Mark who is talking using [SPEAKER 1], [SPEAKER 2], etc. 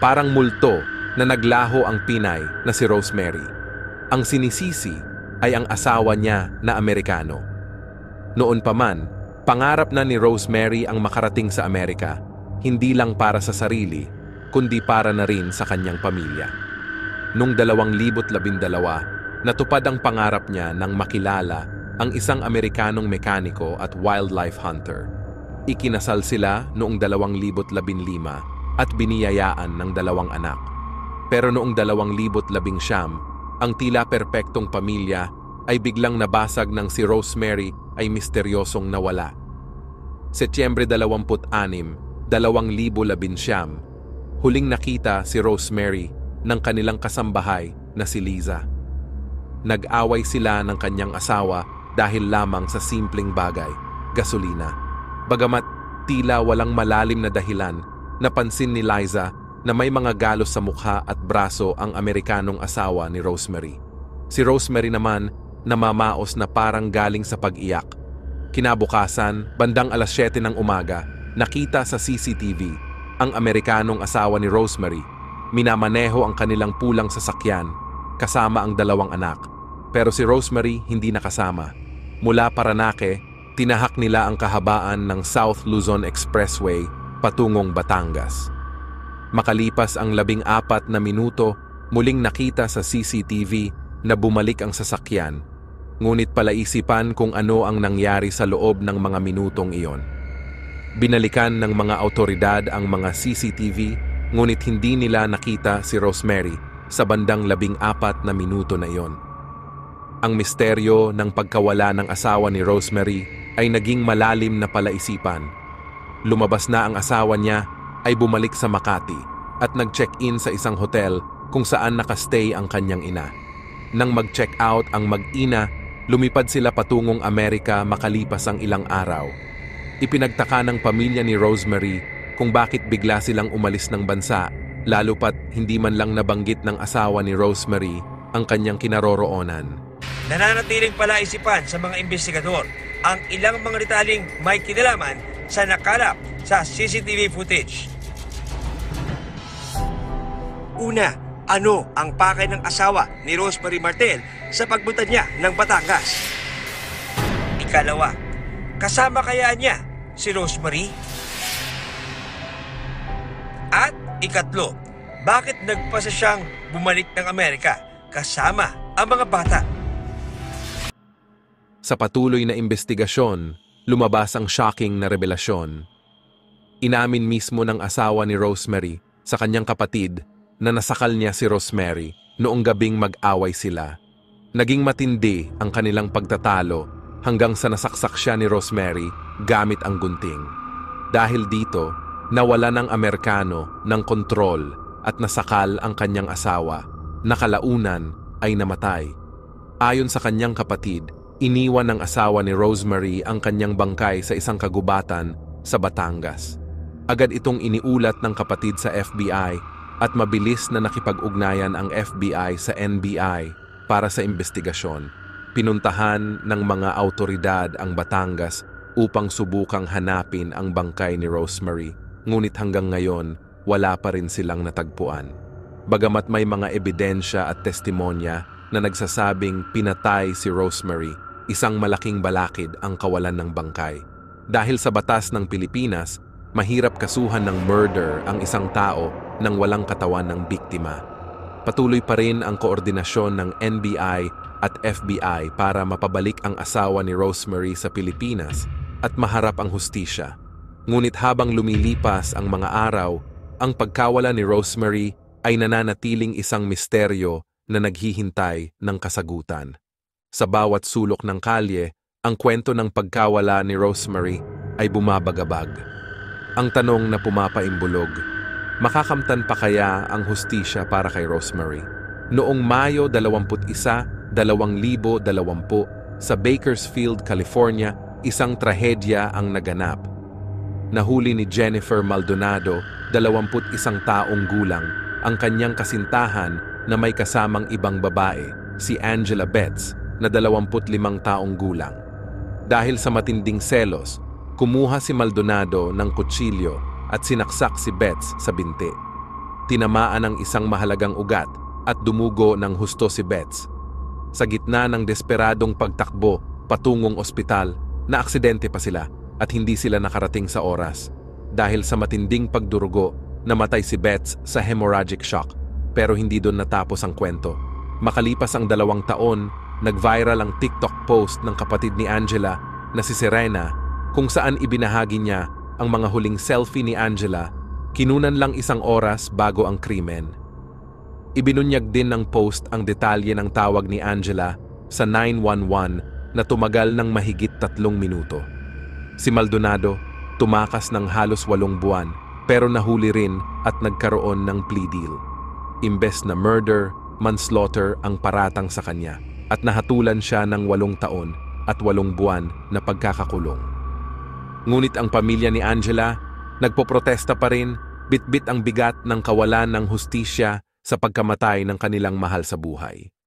[SPEAKER 1] Parang multo na naglaho ang Pinay na si Rosemary. Ang sinisisi ay ang asawa niya na Amerikano. Noon pa man, pangarap na ni Rosemary ang makarating sa Amerika, hindi lang para sa sarili, kundi para na rin sa kanyang pamilya. Noong 2012, natupad ang pangarap niya nang makilala ang isang Amerikanong mekaniko at wildlife hunter Ikinasal sila noong 2015 at biniyayaan ng dalawang anak. Pero noong 2019, ang tila perpektong pamilya ay biglang nabasag nang si Rosemary ay misteryosong nawala. Setyembre 26, 2019, huling nakita si Rosemary ng kanilang kasambahay na si Liza. Nag-away sila ng kanyang asawa dahil lamang sa simpleng bagay, gasolina. Bagamat tila walang malalim na dahilan, napansin ni Liza na may mga galos sa mukha at braso ang Amerikanong asawa ni Rosemary. Si Rosemary naman namamaos na parang galing sa pag-iyak. Kinabukasan, bandang alas 7 ng umaga, nakita sa CCTV ang Amerikanong asawa ni Rosemary. Minamaneho ang kanilang pulang sasakyan kasama ang dalawang anak. Pero si Rosemary hindi nakasama. Mula Paranaque, tinahak nila ang kahabaan ng South Luzon Expressway patungong Batangas. Makalipas ang labing apat na minuto, muling nakita sa CCTV na bumalik ang sasakyan, ngunit palaisipan kung ano ang nangyari sa loob ng mga minutong iyon. Binalikan ng mga autoridad ang mga CCTV, ngunit hindi nila nakita si Rosemary sa bandang labing apat na minuto na iyon. Ang misteryo ng pagkawala ng asawa ni Rosemary ay naging malalim na palaisipan. Lumabas na ang asawa niya ay bumalik sa Makati at nag-check-in sa isang hotel kung saan nakastay ang kanyang ina. Nang mag-check out ang mag-ina, lumipad sila patungong Amerika makalipas ang ilang araw. Ipinagtaka ng pamilya ni Rosemary kung bakit bigla silang umalis ng bansa lalo pat hindi man lang nabanggit ng asawa ni Rosemary ang kanyang kinaroroonan. Nananatiling palaisipan sa mga investigador ang ilang mga detaling may kinalaman sa nakalap sa CCTV footage. Una, ano ang pakay ng asawa ni Rosemary Martel sa pagpunta niya ng Batangas? Ikalawa, kasama kaya niya si Rosemary? At ikatlo, bakit nagpasa siyang bumalik ng Amerika kasama ang mga bata? Sa patuloy na investigasyon, lumabas ang shocking na revelasyon. Inamin mismo ng asawa ni Rosemary sa kanyang kapatid na nasakal niya si Rosemary noong gabing mag-away sila. Naging matindi ang kanilang pagtatalo hanggang sa nasaksak siya ni Rosemary gamit ang gunting. Dahil dito, nawala ng Amerikano ng kontrol at nasakal ang kanyang asawa na kalaunan ay namatay. Ayon sa kanyang kapatid, iniwan ng asawa ni Rosemary ang kanyang bangkay sa isang kagubatan sa Batangas. Agad itong iniulat ng kapatid sa FBI at mabilis na nakipag-ugnayan ang FBI sa NBI para sa investigasyon. Pinuntahan ng mga autoridad ang Batangas upang subukang hanapin ang bangkay ni Rosemary ngunit hanggang ngayon wala pa rin silang natagpuan. Bagamat may mga ebidensya at testimonya na nagsasabing pinatay si Rosemary isang malaking balakid ang kawalan ng bangkay. Dahil sa batas ng Pilipinas, mahirap kasuhan ng murder ang isang tao nang walang katawan ng biktima. Patuloy pa rin ang koordinasyon ng NBI at FBI para mapabalik ang asawa ni Rosemary sa Pilipinas at maharap ang hustisya. Ngunit habang lumilipas ang mga araw, ang pagkawala ni Rosemary ay nananatiling isang misteryo na naghihintay ng kasagutan. Sa bawat sulok ng kalye, ang kwento ng pagkawala ni Rosemary ay bumabagabag. Ang tanong na pumapaimbulog, makakamtan pa kaya ang hustisya para kay Rosemary? Noong Mayo 21, 2020 sa Bakersfield, California, isang trahedya ang naganap. Nahuli ni Jennifer Maldonado, 21 taong gulang, ang kanyang kasintahan na may kasamang ibang babae, si Angela Betts, na 25 taong gulang. Dahil sa matinding selos, kumuha si Maldonado ng kutsilyo at sinaksak si Betts sa binti. Tinamaan ng isang mahalagang ugat at dumugo ng husto si Betts. Sa gitna ng desperadong pagtakbo patungong ospital, na aksidente pa sila at hindi sila nakarating sa oras. Dahil sa matinding pagdurugo, namatay si Betts sa hemorrhagic shock pero hindi doon natapos ang kwento. Makalipas ang dalawang taon, nag-viral ang TikTok post ng kapatid ni Angela na si Serena kung saan ibinahagi niya ang mga huling selfie ni Angela kinunan lang isang oras bago ang krimen. Ibinunyag din ng post ang detalye ng tawag ni Angela sa 911 na tumagal ng mahigit tatlong minuto. Si Maldonado tumakas ng halos walong buwan pero nahuli rin at nagkaroon ng plea deal. Imbes na murder, manslaughter ang paratang sa kanya at nahatulan siya ng walong taon at walong buwan na pagkakakulong. Ngunit ang pamilya ni Angela nagpoprotesta pa rin bitbit ang bigat ng kawalan ng hustisya sa pagkamatay ng kanilang mahal sa buhay.